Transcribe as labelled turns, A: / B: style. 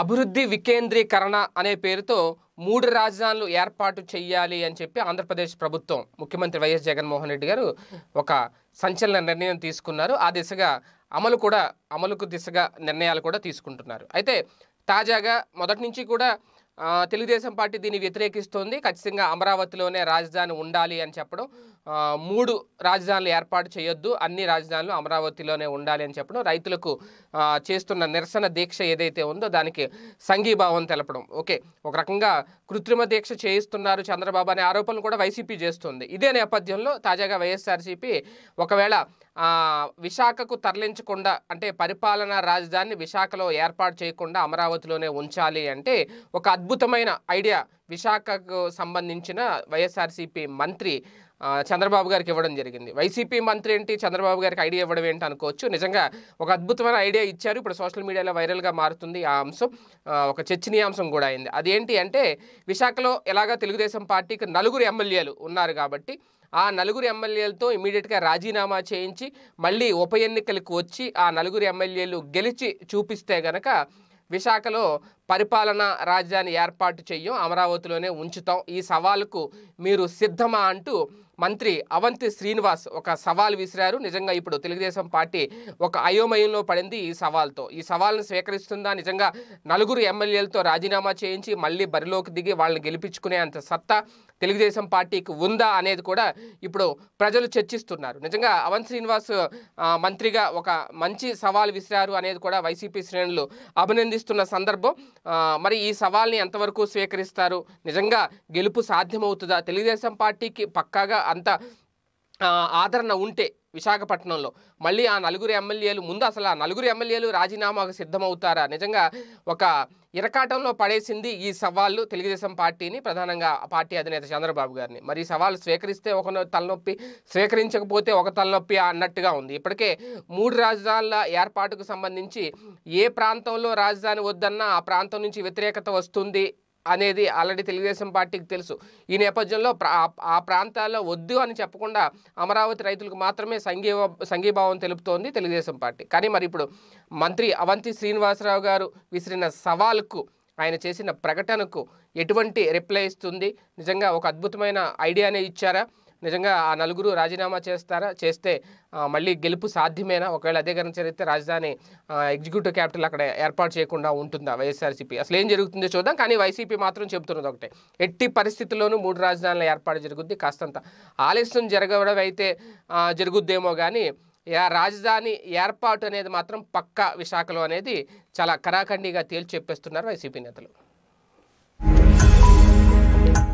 A: అభివృద్ధి వికేంద్రీకరణ అనే పేరుతో మూడు రాజధానులు ఏర్పాటు చేయాలి అని చెప్పి ఆంధ్రప్రదేశ్ ప్రభుత్వం ముఖ్యమంత్రి వైఎస్ జగన్మోహన్ రెడ్డి గారు ఒక సంచలన నిర్ణయం తీసుకున్నారు ఆ దిశగా అమలు కూడా అమలుకు దిశగా నిర్ణయాలు కూడా తీసుకుంటున్నారు అయితే తాజాగా మొదటి నుంచి కూడా తెలుగుదేశం పార్టీ దీన్ని వ్యతిరేకిస్తోంది ఖచ్చితంగా అమరావతిలోనే రాజధాని ఉండాలి అని చెప్పడం మూడు రాజధానులు ఏర్పాటు చేయొద్దు అన్ని రాజధానులు అమరావతిలోనే ఉండాలి అని చెప్పడం రైతులకు చేస్తున్న నిరసన దీక్ష ఏదైతే ఉందో దానికి సంఘీభావం తెలపడం ఓకే ఒక రకంగా కృత్రిమ దీక్ష చేయిస్తున్నారు చంద్రబాబు అనే ఆరోపణలు కూడా వైసీపీ చేస్తుంది ఇదే నేపథ్యంలో తాజాగా వైఎస్ఆర్సీపీ ఒకవేళ విశాఖకు తరలించకుండా అంటే పరిపాలనా రాజధానిని విశాఖలో ఏర్పాటు చేయకుండా అమరావతిలోనే ఉంచాలి అంటే ఒక అద్భుతమైన ఐడియా విశాఖకు సంబంధించిన వైఎస్ఆర్సీపీ మంత్రి చంద్రబాబు గారికి ఇవ్వడం జరిగింది వైసీపీ మంత్రి ఏంటి చంద్రబాబు గారికి ఐడియా ఇవ్వడం ఏంటి అనుకోవచ్చు నిజంగా ఒక అద్భుతమైన ఐడియా ఇచ్చారు ఇప్పుడు సోషల్ మీడియాలో వైరల్గా మారుతుంది ఆ అంశం ఒక చర్చనీయాంశం కూడా అయింది అదేంటి అంటే విశాఖలో ఎలాగా తెలుగుదేశం పార్టీకి నలుగురు ఎమ్మెల్యేలు ఉన్నారు కాబట్టి ఆ నలుగురు ఎమ్మెల్యేలతో ఇమీడియట్గా రాజీనామా చేయించి మళ్ళీ ఉప ఎన్నికలకు వచ్చి ఆ నలుగురు ఎమ్మెల్యేలు గెలిచి చూపిస్తే గనక విశాఖలో పరిపాలన రాజధాని ఏర్పాటు చెయ్యం అమరావతిలోనే ఉంచుతాం ఈ సవాలుకు మీరు సిద్ధమా అంటూ మంత్రి అవంతి శ్రీనివాస్ ఒక సవాల్ విసిరారు నిజంగా ఇప్పుడు తెలుగుదేశం పార్టీ ఒక అయోమయంలో పడింది ఈ సవాల్తో ఈ సవాల్ను స్వీకరిస్తుందా నిజంగా నలుగురు ఎమ్మెల్యేలతో రాజీనామా చేయించి మళ్ళీ బరిలోకి దిగి వాళ్ళని గెలిపించుకునే అంత సత్తా తెలుగుదేశం పార్టీకి ఉందా అనేది కూడా ఇప్పుడు ప్రజలు చర్చిస్తున్నారు నిజంగా అవన్ శ్రీనివాస్ మంత్రిగా ఒక మంచి సవాల్ విసిరారు అనేది కూడా వైసీపీ శ్రేణులు అభినందిస్తున్న సందర్భం మరి ఈ సవాల్ని ఎంతవరకు స్వీకరిస్తారు నిజంగా గెలుపు సాధ్యమవుతుందా తెలుగుదేశం పార్టీకి పక్కాగా అంత ఆదరణ ఉంటే విశాఖపట్నంలో మళ్ళీ ఆ నలుగురు ఎమ్మెల్యేలు ముందు అసలు ఆ నలుగురు ఎమ్మెల్యేలు రాజీనామాకు సిద్ధమవుతారా నిజంగా ఒక ఇరకాటంలో పడేసింది ఈ సవాళ్ళు తెలుగుదేశం పార్టీని ప్రధానంగా పార్టీ అధినేత చంద్రబాబు గారిని మరి సవాళ్ళు స్వీకరిస్తే ఒక తలనొప్పి స్వీకరించకపోతే ఒక తలనొప్పి అన్నట్టుగా ఉంది ఇప్పటికే మూడు రాజధానుల ఏర్పాటుకు సంబంధించి ఏ ప్రాంతంలో రాజధాని వద్దన్నా ఆ ప్రాంతం నుంచి వ్యతిరేకత వస్తుంది అనేది ఆల్రెడీ తెలుగుదేశం పార్టీకి తెలుసు ఈ నేపథ్యంలో ఆ ప్రాంతాల్లో వద్దు అని చెప్పకుండా అమరావతి రైతులకు మాత్రమే సంఘీ సంఘీభావం తెలుపుతోంది తెలుగుదేశం పార్టీ కానీ మరి ఇప్పుడు మంత్రి అవంతి శ్రీనివాసరావు గారు విసిరిన సవాల్కు ఆయన చేసిన ప్రకటనకు ఎటువంటి రిప్లై ఇస్తుంది నిజంగా ఒక అద్భుతమైన ఐడియానే ఇచ్చారా నిజంగా ఆ నలుగురు రాజీనామా చేస్తారా చేస్తే మళ్ళీ గెలుపు సాధ్యమేనా ఒకవేళ అదే కనుక జరిగితే రాజధాని ఎగ్జిక్యూటివ్ క్యాపిటల్ అక్కడ ఏర్పాటు చేయకుండా ఉంటుందా వైఎస్ఆర్సీపీ అసలు ఏం జరుగుతుందో చూద్దాం కానీ వైసీపీ మాత్రం చెబుతున్నది ఒకటే ఎట్టి పరిస్థితుల్లోనూ మూడు రాజధానుల ఏర్పాటు జరుగుద్ది కాస్తంత ఆలస్యం జరగడం అయితే జరుగుద్దేమో కానీ రాజధాని ఏర్పాటు అనేది మాత్రం పక్కా విశాఖలో అనేది చాలా కరాఖండిగా తేల్చి చెప్పేస్తున్నారు వైసీపీ నేతలు